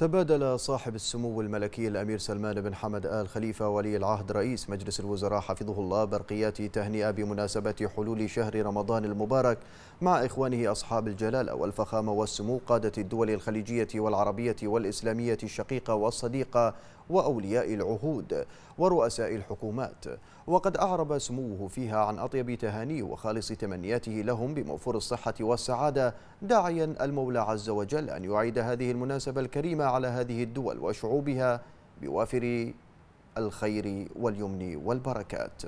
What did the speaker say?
تبادل صاحب السمو الملكي الأمير سلمان بن حمد آل خليفة ولي العهد رئيس مجلس الوزراء حفظه الله برقيات تهنئة بمناسبة حلول شهر رمضان المبارك مع إخوانه أصحاب الجلالة والفخامة والسمو قادة الدول الخليجية والعربية والإسلامية الشقيقة والصديقة وأولياء العهود ورؤساء الحكومات وقد أعرب سموه فيها عن أطيب تهانيه وخالص تمنياته لهم بموفور الصحة والسعادة داعيا المولى عز وجل أن يعيد هذه المناسبة الكريمة على هذه الدول وشعوبها بوافر الخير واليمن والبركات